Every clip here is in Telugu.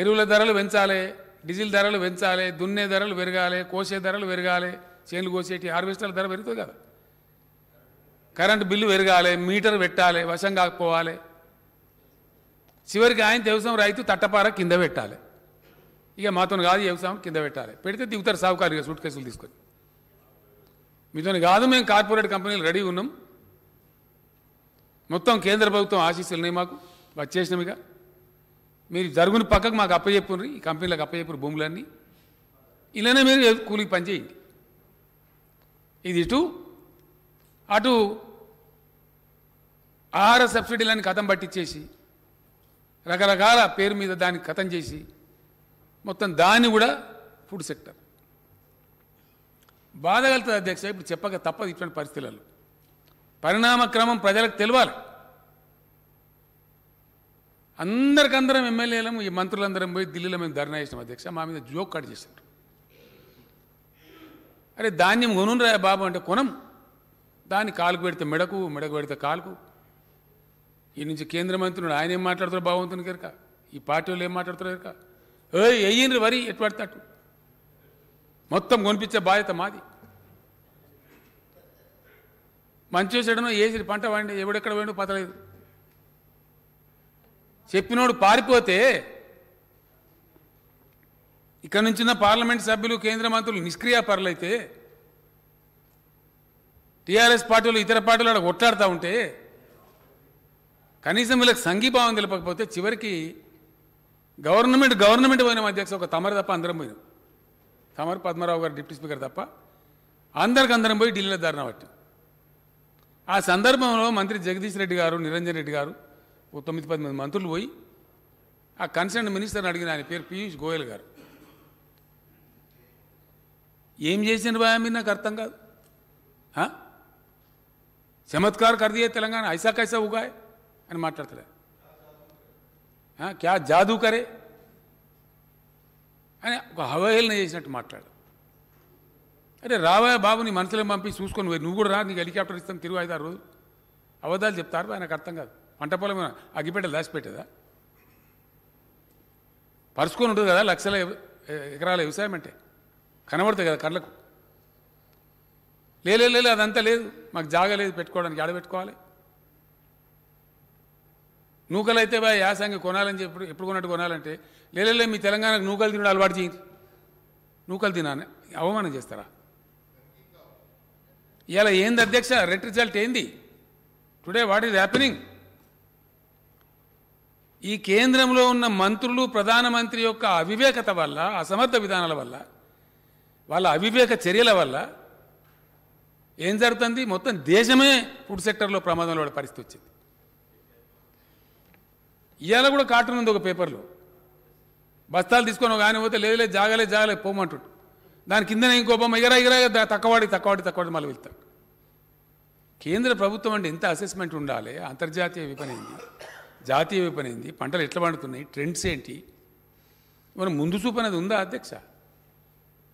ఎరువుల ధరలు పెంచాలి డీజిల్ ధరలు పెంచాలి దున్నే ధరలు పెరగాలి కోసే ధరలు పెరగాలి చేనులు కోసేటి హార్వెస్టర్ల ధర పెరుగుతుంది కదా కరెంటు బిల్లు పెరగాలి మీటర్ పెట్టాలి వశం కాకపోవాలి చివరికి ఆయన వ్యవసాయం రైతు తట్టపార కింద పెట్టాలి ఇక మాతో కాదు వ్యవసాయం కింద పెట్టాలి పెడితే దిగుతారు సావుకారు సూట్ కేసులు తీసుకొని మీతో కాదు మేము కార్పొరేట్ కంపెనీలు రెడీ ఉన్నాం మొత్తం కేంద్ర ప్రభుత్వం ఆశీస్సులు ఉన్నాయి మాకు వచ్చేసినాం ఇక మీరు జరుగుని పక్కకు మాకు అప్పచెప్పుండ్రి ఈ కంపెనీలకు అప్పచెప్పురు భూములన్నీ ఇలానే మీరు కూలికి పనిచేయండి ఇది ఇటు అటు ఆహార సబ్సిడీలని కథం పట్టించేసి రకరకాల పేరు మీద దాన్ని కథం చేసి మొత్తం దాన్ని కూడా ఫుడ్ సెక్టర్ బాధ కలుగుతుంది అధ్యక్ష ఇప్పుడు చెప్పక తప్పదు ఇటువంటి పరిస్థితులలో పరిణామ క్రమం ప్రజలకు తెలియాలి అందరికందరం ఎమ్మెల్యేలం ఈ మంత్రులందరం పోయి ఢిల్లీలో మేము ధర్నా చేసినాం అధ్యక్ష మా మీద జోక్ కట్ చేసిండ్రు అరే ధాన్యం కొనునరా బాబు అంటే కొనం దాన్ని కాలుకు పెడితే మెడకు మెడకు పెడితే కాలుకు ఈ నుంచి కేంద్ర మంత్రుడు ఆయన ఏం మాట్లాడుతారు బాగుంటుంది కనుక ఈ పార్టీ వాళ్ళు ఏం మాట్లాడతారు కనుక ఏ అయ్యింది వరి ఎట్టు పడతాడు మొత్తం కొనిపించే బాధ్యత మాది మంచి చెడనో ఏసి పంట వాడి ఎవడెక్కడ పోయిండో పతలేదు చెప్పినోడు పారిపోతే ఇక్కడ నుంచిన పార్లమెంట్ సభ్యులు కేంద్ర మంత్రులు నిష్క్రియాపరులైతే టీఆర్ఎస్ పార్టీలు ఇతర పార్టీలు అక్కడ కొట్లాడుతూ ఉంటే కనీసం వీళ్ళకి సంఘీభావం తెలపకపోతే చివరికి గవర్నమెంట్ గవర్నమెంట్ పోయిన అధ్యక్ష ఒక తమరు తప్ప అందరం పోయినాం తమరు పద్మరావు గారు డిప్యూటీ స్పీకర్ తప్ప అందరికి అందరం పోయి ఢిల్లీలో ధర్నా ఆ సందర్భంలో మంత్రి జగదీష్ రెడ్డి గారు నిరంజన్ రెడ్డి గారు ఒత్తమిత్పద మంత్రులు వాయి అ కన్సెర్న్ మినిస్టర్ అడిగినారు పేరు పీయూష్ గోయల్ గారు ఏం చేసిన బాయ్ మిన్న నాకు అర్థం కాదు హా चमत्कार కర్దియే తెలంగాణ ఐసా కైసో ఉగాయ అని మాటట్ల హా క్యా జాదు కరే అని హవహేల్నే చేసినట్టు మాటల అదే రావ బాబుని మనసులో పంపి చూస్కొని నువ్వు కూడా రా ని గాలి క్యాప్టన్ ఇస్తం తిరువైతారు అవదల చెప్తారు బాయ్ నాకు అర్థం కాదు పంట పొలం అగ్గిపెట్ట దాచిపెట్టేదా పరుచుకొని ఉంటుంది కదా లక్షల ఎకరాల వ్యవసాయం అంటే కనబడుతుంది కదా కళ్ళకు లేదు లేదు అదంతా లేదు మాకు జాగా లేదు పెట్టుకోవడానికి ఆడబెట్టుకోవాలి నూకలు అయితే బాయ్ యాసంగి కొనాలని చెప్పి ఎప్పుడు కొన్నట్టు కొనాలంటే లేలే మీ తెలంగాణకు నూకలు తినడం అలవాటు చేయండి నూకలు తినాలని అవమానం చేస్తారా ఇవాళ ఏంది అధ్యక్ష రెట్ రిజల్ట్ ఏంది టుడే వాట్ ఈజ్ హ్యాపెనింగ్ ఈ కేంద్రంలో ఉన్న మంత్రులు ప్రధానమంత్రి యొక్క అవివేకత వల్ల అసమర్థ విధానాల వల్ల వాళ్ళ అవివేక చర్యల వల్ల ఏం జరుగుతుంది మొత్తం దేశమే ఫుడ్ సెక్టర్లో ప్రమాదంలో పడే పరిస్థితి వచ్చింది ఇవాళ కూడా కార్టూన్ ఉంది ఒక పేపర్లో బస్తాలు తీసుకొని కానీ పోతే లేదులే జాగలే జాగలే పోమంటాడు దాని కింద ఇంకో బొమ్మ ఎగరా ఎగరా తక్కువాడి తక్కువాడి తక్కువాడి మళ్ళీ వెళ్తాడు కేంద్ర ప్రభుత్వం అంటే ఎంత అసెస్మెంట్ ఉండాలి అంతర్జాతీయ విపణి జాతీయ విపణింది పంటలు ఎట్లా పండుతున్నాయి ట్రెండ్స్ ఏంటి మనం ముందు చూపు అనేది ఉందా అధ్యక్ష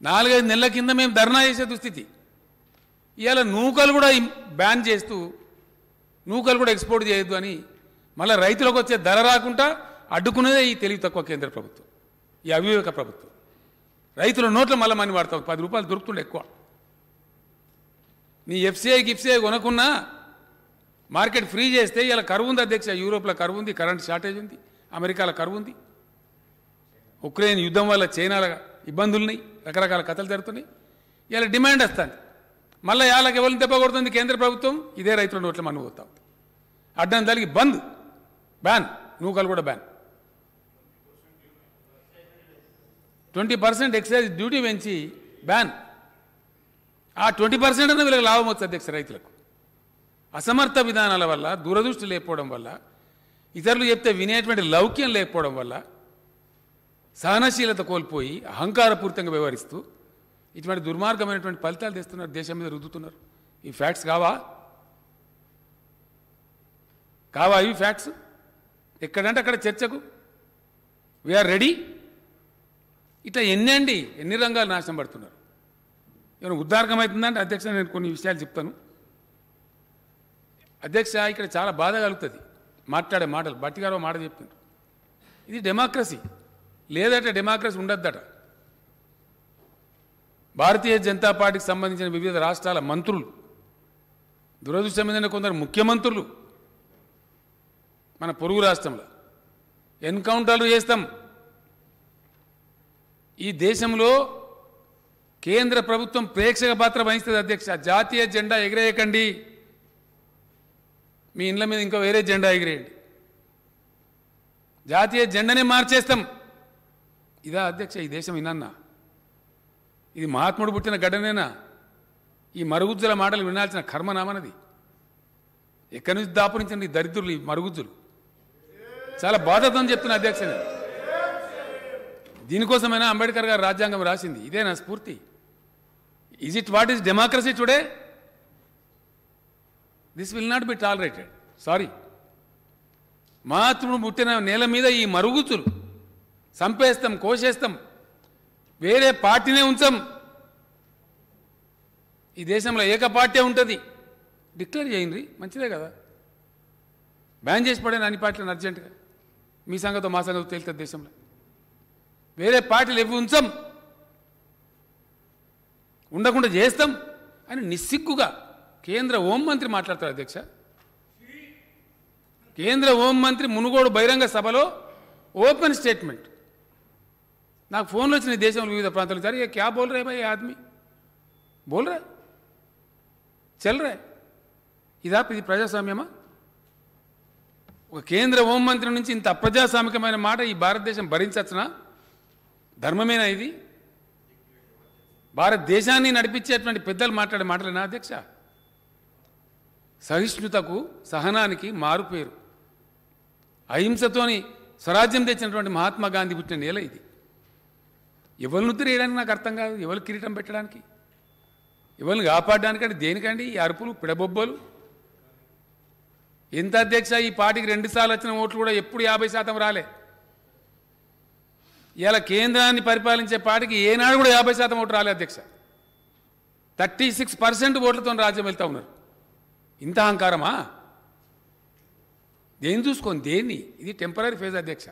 నాలుగైదు నెలల కింద మేము ధర్నా చేసే దుస్థితి ఇవాళ నూకలు కూడా బ్యాన్ చేస్తూ నూకలు కూడా ఎక్స్పోర్ట్ చేయొద్దు అని మళ్ళీ రైతులకు వచ్చే ధర రాకుండా అడ్డుకునేదే ఈ తెలివి తక్కువ కేంద్ర ప్రభుత్వం ఈ అవివేక ప్రభుత్వం రైతుల నోట్ల మళ్ళీ మని వాడతాం పది రూపాయలు దొరుకుతుండే ఎక్కువ నీ ఎఫ్సీఐ గిఫ్సీఐ కొనకున్నా మార్కెట్ ఫ్రీ చేస్తే ఇలా కరువు ఉంది అధ్యక్ష యూరోప్లో కరువు ఉంది కరెంట్ షార్టేజ్ ఉంది అమెరికాలో కరువు ఉంది ఉక్రెయిన్ యుద్ధం వల్ల చైనాల ఇబ్బందులున్నాయి రకరకాల కథలు జరుగుతున్నాయి ఇలా డిమాండ్ వస్తుంది మళ్ళీ వాళ్ళకి ఎవరిని దెబ్బ కొడుతుంది కేంద్ర ప్రభుత్వం ఇదే రైతుల నోట్ల మనం పోతాం అడ్డం తలిగి బంద్ బ్యాన్ నూకలు కూడా ban twenty percent excise duty పెంచి బ్యాన్ ఆ ట్వంటీ పర్సెంట్ అన్న వీళ్ళకి లాభం వస్తుంది అధ్యక్ష రైతులకు అసమర్థ విధానాల వల్ల దురదృష్టి లేకపోవడం వల్ల ఇతరులు చెప్తే వినేటువంటి లౌక్యం లేకపోవడం వల్ల సహనశీలత కోల్పోయి అహంకారపూరితంగా వ్యవహరిస్తూ ఇటువంటి దుర్మార్గమైనటువంటి ఫలితాలు తెస్తున్నారు దేశం మీద రుద్దుతున్నారు ఈ ఫ్యాక్ట్స్ కావా కావా ఇవి ఫ్యాక్ట్స్ ఎక్కడంటే అక్కడ చర్చకు వీఆర్ రెడీ ఇట్లా ఎన్ని అండి ఎన్ని రంగాలు నాశనం పడుతున్నారు ఏమైనా ఉద్దార్గమవుతుందంటే అధ్యక్ష నేను కొన్ని విషయాలు చెప్తాను అధ్యక్ష ఇక్కడ చాలా బాధ కలుగుతుంది మాట్లాడే మాటలు గారు మాట చెప్పిండ్రు ఇది డెమోక్రసీ లేదట డెమోక్రసీ ఉండద్దట భారతీయ జనతా పార్టీకి సంబంధించిన వివిధ రాష్ట్రాల మంత్రులు దురదృష్టమైన కొందరు ముఖ్యమంత్రులు మన పొరుగు రాష్ట్రంలో ఎన్కౌంటర్లు చేస్తాం ఈ దేశంలో కేంద్ర ప్రభుత్వం ప్రేక్షక పాత్ర వహిస్తుంది అధ్యక్ష జాతీయ జెండా ఎగిరేయకండి మీ ఇండ్ల మీద ఇంకో వేరే జెండా ఎగిరేయండి జాతీయ జెండానే మార్చేస్తాం ఇదా అధ్యక్ష ఈ దేశం ఇనన్నా ఇది మహాత్ముడు పుట్టిన గడ్డనేనా ఈ మరుగుజ్జుల మాటలు వినాల్సిన నామనది ఎక్కడి నుంచి దాపురించండి ఈ దరిద్రులు ఈ మరుగుజ్జులు చాలా బాధతో చెప్తున్న అధ్యక్ష దీనికోసమైనా అంబేద్కర్ గారు రాజ్యాంగం రాసింది ఇదే నా స్ఫూర్తి is it what is democracy today this will not be tolerated sorry మాతృడు పుట్టిన నేల మీద ఈ మరుగుతులు చంపేస్తాం కోసేస్తాం వేరే పార్టీనే ఉంచాం ఈ దేశంలో ఏక పార్టీ ఉంటుంది డిక్లేర్ చేయండి మంచిదే కదా బ్యాన్ చేసి పడే అన్ని పార్టీలను అర్జెంటుగా మీ సంగతో మా సంగతో తేలుతుంది దేశంలో వేరే పార్టీలు ఎవి ఉంచాం ఉండకుండా చేస్తాం అని నిస్సిగ్గుగా కేంద్ర హోం మంత్రి మాట్లాడతారు అధ్యక్ష కేంద్ర హోం మంత్రి మునుగోడు బహిరంగ సభలో ఓపెన్ స్టేట్మెంట్ నాకు ఫోన్లు వచ్చిన దేశంలో వివిధ ప్రాంతాలు సరే క్యా బోల్ రే భాయ్ ఆద్మీ బోల్ రే ఇదా ఇది ప్రజాస్వామ్యమా ఒక కేంద్ర హోంమంత్రి నుంచి ఇంత అప్రజాస్వామికమైన మాట ఈ భారతదేశం భరించచ్చునా ధర్మమేనా ఇది భారతదేశాన్ని నడిపించేటువంటి పెద్దలు మాట్లాడే మాటలేనా అధ్యక్ష సహిష్ణుతకు సహనానికి మారుపేరు అహింసతోని స్వరాజ్యం తెచ్చినటువంటి మహాత్మా గాంధీ పుట్టిన నేల ఇది ఎవరిని ఉద్రేయడానికి నాకు అర్థం కాదు ఎవరు కిరీటం పెట్టడానికి ఎవరిని కాపాడడానికంటే దేనికండి ఈ అరుపులు పిడబొబ్బలు ఎంత అధ్యక్ష ఈ పార్టీకి రెండుసార్లు వచ్చిన ఓట్లు కూడా ఎప్పుడు యాభై శాతం రాలే ఇలా కేంద్రాన్ని పరిపాలించే పార్టీకి ఏనాడు కూడా యాభై శాతం ఓట్లు రాలే అధ్యక్ష థర్టీ సిక్స్ పర్సెంట్ ఓట్లతో రాజ్యం వెళ్తూ ఉన్నారు ఇంత అహంకారమా దేని చూసుకోండి దేన్ని ఇది టెంపరీ ఫేజ్ అధ్యక్ష